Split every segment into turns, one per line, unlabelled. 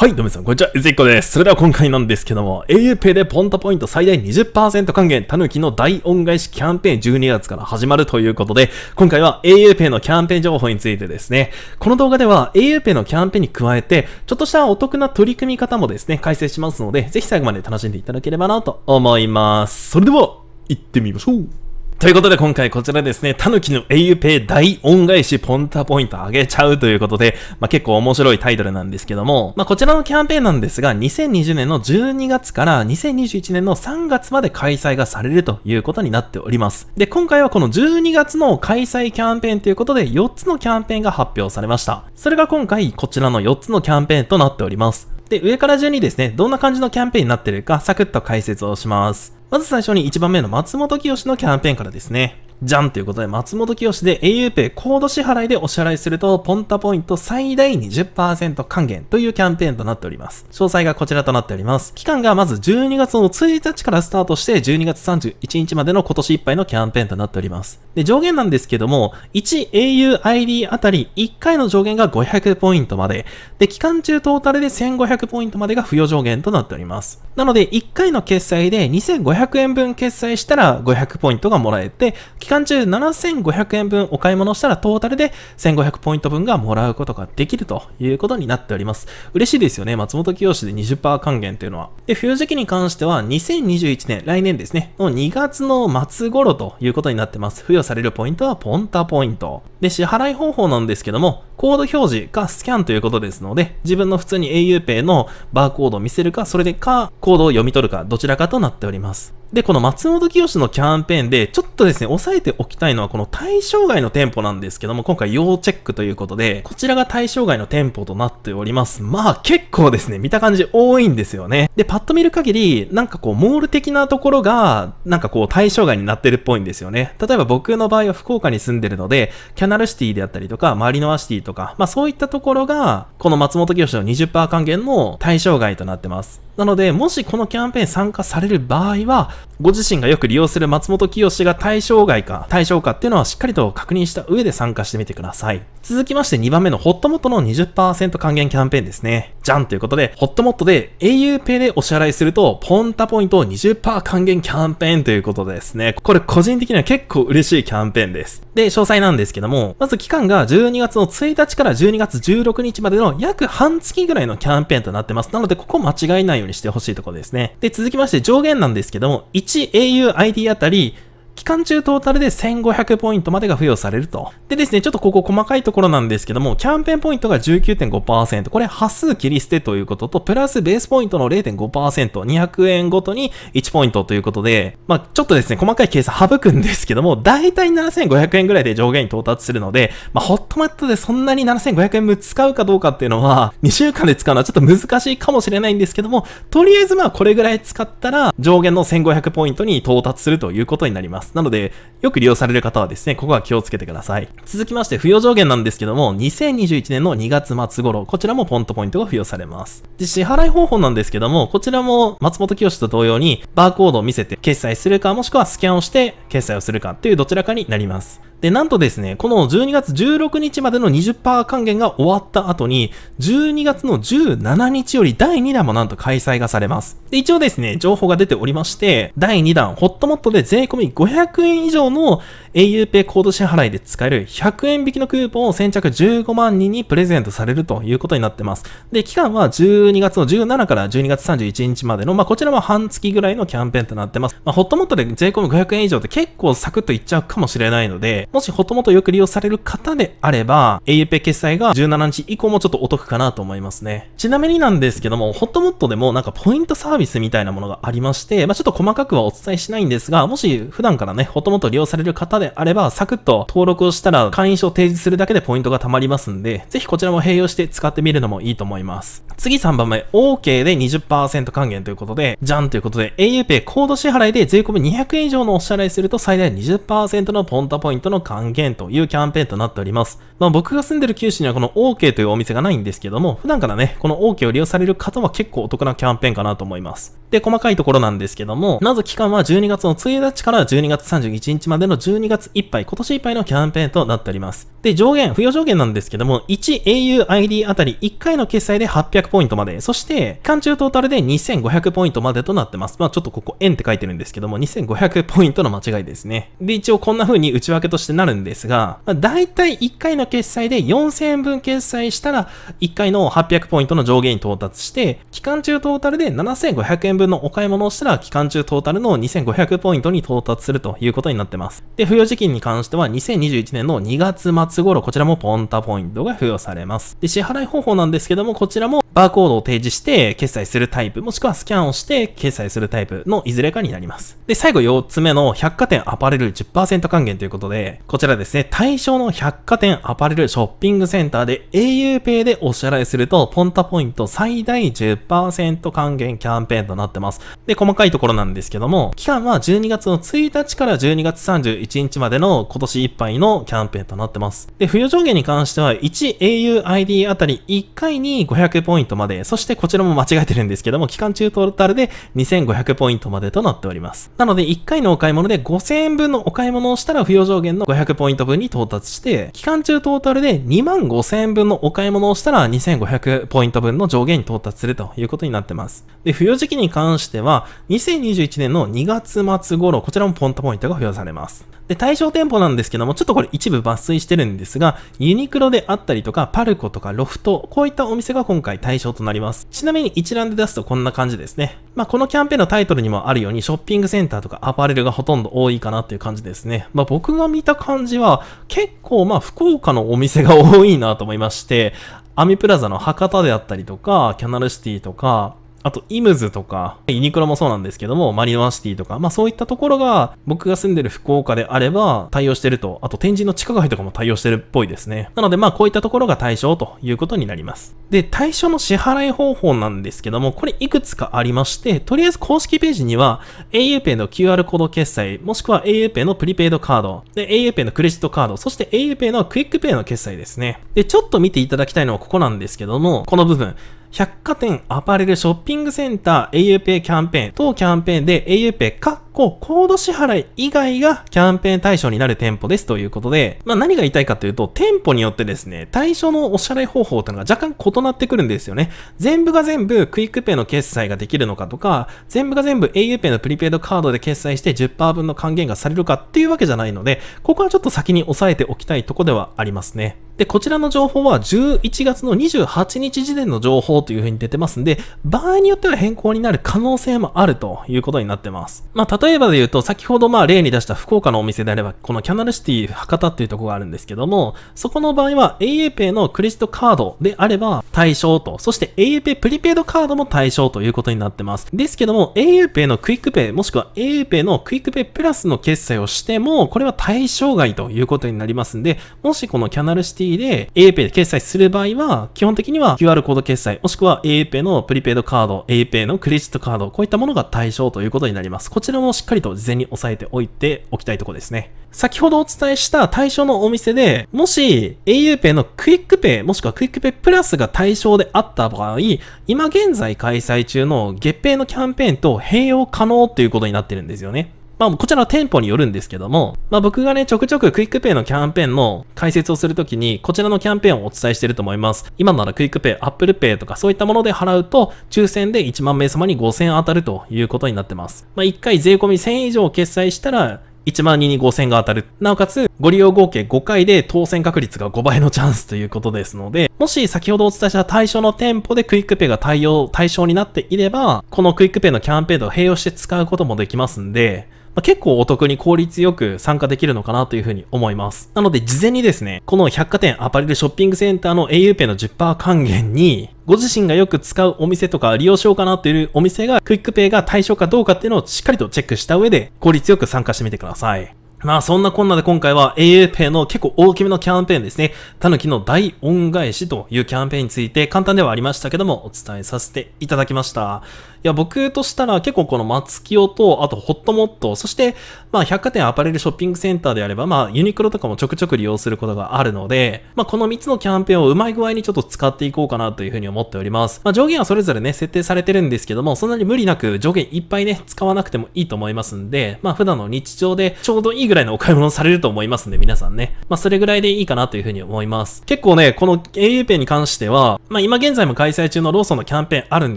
はい、どうもさん、こんにちは、ゆずいこです。それでは今回なんですけども、auPay でポンタポイント最大20%還元、たぬきの大恩返しキャンペーン12月から始まるということで、今回は auPay のキャンペーン情報についてですね、この動画では auPay のキャンペーンに加えて、ちょっとしたお得な取り組み方もですね、解説しますので、ぜひ最後まで楽しんでいただければなと思います。それでは、行ってみましょう。ということで今回こちらですね、タヌキの英雄ペイ大恩返しポンタポイントあげちゃうということで、まあ、結構面白いタイトルなんですけども、まあ、こちらのキャンペーンなんですが、2020年の12月から2021年の3月まで開催がされるということになっております。で、今回はこの12月の開催キャンペーンということで、4つのキャンペーンが発表されました。それが今回こちらの4つのキャンペーンとなっております。で、上から順にですね、どんな感じのキャンペーンになってるか、サクッと解説をします。まず最初に1番目の松本清のキャンペーンからですね。じゃんということで、松本清で auPay コード支払いでお支払いすると、ポンタポイント最大20%還元というキャンペーンとなっております。詳細がこちらとなっております。期間がまず12月の1日からスタートして、12月31日までの今年いっぱいのキャンペーンとなっております。で、上限なんですけども、1auID あたり1回の上限が500ポイントまで、で、期間中トータルで1500ポイントまでが付与上限となっております。なので、1回の決済で2500円分決済したら500ポイントがもらえて、期間中7500円分お買い物したらトータルで1500ポイント分がもらうことができるということになっております。嬉しいですよね。松本清で20%還元というのは。で、冬時期に関しては2021年、来年ですね、の2月の末頃ということになってます。付与されるポイントはポンタポイント。で、支払い方法なんですけども、コード表示かスキャンということですので、自分の普通に auPay のバーコードを見せるか、それでか、コードを読み取るか、どちらかとなっております。で、この松本清のキャンペーンで、ちょっとですね、押さえておきたいのは、この対象外の店舗なんですけども、今回要チェックということで、こちらが対象外の店舗となっております。まあ、結構ですね、見た感じ多いんですよね。で、パッと見る限り、なんかこう、モール的なところが、なんかこう、対象外になってるっぽいんですよね。例えば僕の場合は福岡に住んでるので、キャナルシティであったりとか、マリノアシティとか、まあそういったところが、この松本清の20%還元の対象外となってます。なので、もしこのキャンペーン参加される場合は、ご自身がよく利用する松本清が対象外か、対象かっていうのはしっかりと確認した上で参加してみてください。続きまして2番目のホットモットの20%還元キャンペーンですね。じゃんということで、ホットモットで auPay でお支払いすると、ポンタポイントを20%還元キャンペーンということですね。これ個人的には結構嬉しいキャンペーンです。で、詳細なんですけども、まず期間が12月の1日から12月16日までの約半月ぐらいのキャンペーンとなってます。なので、ここ間違えないようにしてほしいところですね。で、続きまして上限なんですけども、1 auid あたり期間中トータルで1500ポイントまでが付与されると。でですね、ちょっとここ細かいところなんですけども、キャンペーンポイントが19.5%、これ端数切り捨てということと、プラスベースポイントの0.5%、200円ごとに1ポイントということで、まあ、ちょっとですね、細かい計算省くんですけども、だいたい7500円ぐらいで上限に到達するので、まあ、ホットマットでそんなに7500円使うかどうかっていうのは、2週間で使うのはちょっと難しいかもしれないんですけども、とりあえずまあこれぐらい使ったら、上限の1500ポイントに到達するということになります。。なので、よく利用される方はですね、ここは気をつけてください。続きまして、付与上限なんですけども、2021年の2月末頃、こちらもポントポイントが付与されます。で、支払い方法なんですけども、こちらも松本清と同様に、バーコードを見せて決済するか、もしくはスキャンをして決済をするかっていうどちらかになります。で、なんとですね、この12月16日までの20%還元が終わった後に、12月の17日より第2弾もなんと開催がされます。で、一応ですね、情報が出ておりまして、第2弾、ホットモットで税込500円以上の auPay コード支払いで使える100円引きのクーポンを先着15万人にプレゼントされるということになってます。で、期間は12月の17から12月31日までの、まあ、こちらは半月ぐらいのキャンペーンとなってます。まあ、ホットモットで税込500円以上って結構サクッといっちゃうかもしれないので、もしほともとよく利用される方であれば、auPay 決済が17日以降もちょっとお得かなと思いますね。ちなみになんですけども、ほっともっとでもなんかポイントサービスみたいなものがありまして、まあ、ちょっと細かくはお伝えしないんですが、もし普段からね、ほともっと利用される方であれば、サクッと登録をしたら会員証を提示するだけでポイントが貯まりますんで、ぜひこちらも併用して使ってみるのもいいと思います。次3番目、OK で20%還元ということで、じゃんということで、auPay コード支払いで税込200円以上のお支払いすると最大20%のポンタポイントの還元というキャンペーンとなっております。まあ僕が住んでる九州にはこの OK というお店がないんですけども、普段からね、この OK を利用される方は結構お得なキャンペーンかなと思います。で、細かいところなんですけども、なぜ期間は12月の1日から12月31日までの12月いっぱい、今年いっぱいのキャンペーンとなっております。で、上限、付与上限なんですけども、1auID あたり1回の決済で800ポイントまで、そして、期間中トータルで2500ポイントまでとなってます。まあちょっとここ円って書いてるんですけども、2500ポイントの間違いですね。で、一応こんな風に内訳として形なるんですが、まあ、大体1回の決済で4000円分決済したら、1回の800ポイントの上限に到達して、期間中トータルで7500円分のお買い物をしたら、期間中トータルの2500ポイントに到達するということになってます。で、付与時期に関しては、2021年の2月末頃、こちらもポンタポイントが付与されます。で、支払い方法なんですけども、こちらもバーコードを提示して決済するタイプ、もしくはスキャンをして決済するタイプのいずれかになります。で、最後4つ目の百貨店アパレル10%還元ということで、こちらですね、対象の百貨店アパレルショッピングセンターで auPay でお支払いすると、ポンタポイント最大10%還元キャンペーンとなってます。で、細かいところなんですけども、期間は12月の1日から12月31日までの今年いっぱいのキャンペーンとなってます。で、付与上限に関しては、1auID あたり1回に500ポイントイントまで、そしてこちらも間違えてるんですけども、期間中トータルで2500ポイントまでとなっております。なので、1回のお買い物で5000円分のお買い物をしたら、付与上限の500ポイント分に到達して、期間中トータルで2万5000円分のお買い物をしたら、2500ポイント分の上限に到達するということになってます。で、付与時期に関しては、2021年の2月末頃、こちらもポントポイントが付与されます。で、対象店舗なんですけども、ちょっとこれ一部抜粋してるんですが、ユニクロであったりとか、パルコとかロフト、こういったお店が今回対象となります。ちなみに一覧で出すとこんな感じですね。まあ、このキャンペーンのタイトルにもあるように、ショッピングセンターとかアパレルがほとんど多いかなっていう感じですね。まあ、僕が見た感じは、結構まあ、福岡のお店が多いなと思いまして、アミプラザの博多であったりとか、キャナルシティとか、あと、イムズとか、ユニクロもそうなんですけども、マリノアシティとか、まあそういったところが、僕が住んでる福岡であれば対応してると、あと天神の地下街とかも対応してるっぽいですね。なのでまあこういったところが対象ということになります。で、対象の支払い方法なんですけども、これいくつかありまして、とりあえず公式ページには auPay の QR コード決済、もしくは auPay のプリペイドカード、で、auPay のクレジットカード、そして auPay のクイックペイの決済ですね。で、ちょっと見ていただきたいのはここなんですけども、この部分。百貨店、アパレル、ショッピングセンター、auPay キャンペーン等キャンペーンで auPay かっコード支払い以外がキャンペーン対象になる店舗ですということで、まあ何が言いたいかというと、店舗によってですね、対象のお支払い方法というのが若干異なってくるんですよね。全部が全部クイックペイの決済ができるのかとか、全部が全部 auPay のプリペイドカードで決済して10%分の還元がされるかっていうわけじゃないので、ここはちょっと先に押さえておきたいとこではありますね。で、こちらの情報は11月の28日時点の情報という風に出てますんで、場合によっては変更になる可能性もあるということになってます。まあ、例えばで言うと、先ほどまあ例に出した福岡のお店であれば、このキャナルシティ博多っていうとこがあるんですけども、そこの場合は AAPay のクレジットカードであれば対象と、そして AAPay プリペイドカードも対象ということになってます。ですけども、AAPay のクイックペイもしくは AAPay のクイックペイプラスの決済をしても、これは対象外ということになりますんで、もしこのキャナルシティで APay で決済する場合は、基本的には QR コード決済、もしくは APay のプリペイドカード、APay のクレジットカード、こういったものが対象ということになります。こちらもしっかりと事前に押さえておいておきたいとこですね。先ほどお伝えした対象のお店で、もし aupay のクイックペイもしくはクイックペイプラスが対象であった場合、今現在開催中の月平のキャンペーンと併用可能ということになってるんですよね。まあ、こちらの店舗によるんですけども、まあ、僕がね、ちょくちょくクイックペイのキャンペーンの解説をするときに、こちらのキャンペーンをお伝えしてると思います。今ならクイックペイ、アップルペイとかそういったもので払うと、抽選で1万名様に5000円当たるということになってます。まあ、1回税込み1000円以上決済したら、1万人に5000が当たる。なおかつ、ご利用合計5回で当選確率が5倍のチャンスということですので、もし先ほどお伝えした対象の店舗でクイックペイが対応、対象になっていれば、このクイックペイのキャンペーンと併用して使うこともできますんで、まあ、結構お得に効率よく参加できるのかなというふうに思います。なので事前にですね、この百貨店アパレルショッピングセンターの auPay の10%還元に、ご自身がよく使うお店とか利用しようかなというお店がクイックペイが対象かどうかっていうのをしっかりとチェックした上で効率よく参加してみてください。まあそんなこんなで今回は auPay の結構大きめのキャンペーンですね。たぬきの大恩返しというキャンペーンについて簡単ではありましたけどもお伝えさせていただきました。いや僕としたら結構この松清とあとホットモット、そしてまあ百貨店アパレルショッピングセンターであればまあユニクロとかもちょくちょく利用することがあるのでまあこの3つのキャンペーンをうまい具合にちょっと使っていこうかなというふうに思っております。まあ上限はそれぞれね設定されてるんですけどもそんなに無理なく上限いっぱいね使わなくてもいいと思いますんでまあ普段の日常でちょうどいいぐらいのお買い物されると思いますんで、皆さんね。まあ、それぐらいでいいかなというふうに思います。結構ね、この au ペイに関しては、まあ、今現在も開催中のローソンのキャンペーンあるん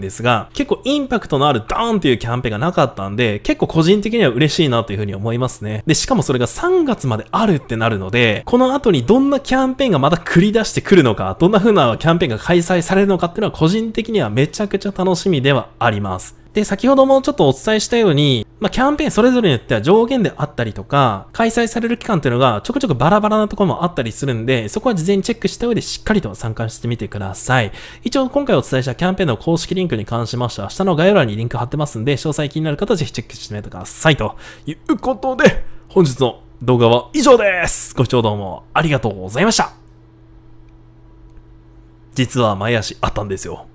ですが、結構インパクトのあるダーンっていうキャンペーンがなかったんで、結構個人的には嬉しいなというふうに思いますね。で、しかもそれが3月まであるってなるので、この後にどんなキャンペーンがまた繰り出してくるのか、どんな風なキャンペーンが開催されるのかっていうのは個人的にはめちゃくちゃ楽しみではあります。で、先ほどもちょっとお伝えしたように、まあ、キャンペーンそれぞれによっては上限であったりとか、開催される期間というのがちょくちょくバラバラなところもあったりするんで、そこは事前にチェックした上でしっかりと参加してみてください。一応今回お伝えしたキャンペーンの公式リンクに関しましては、下の概要欄にリンク貼ってますんで、詳細気になる方はぜひチェックしてみてください。ということで、本日の動画は以上です。ご視聴どうもありがとうございました。実は前足あったんですよ。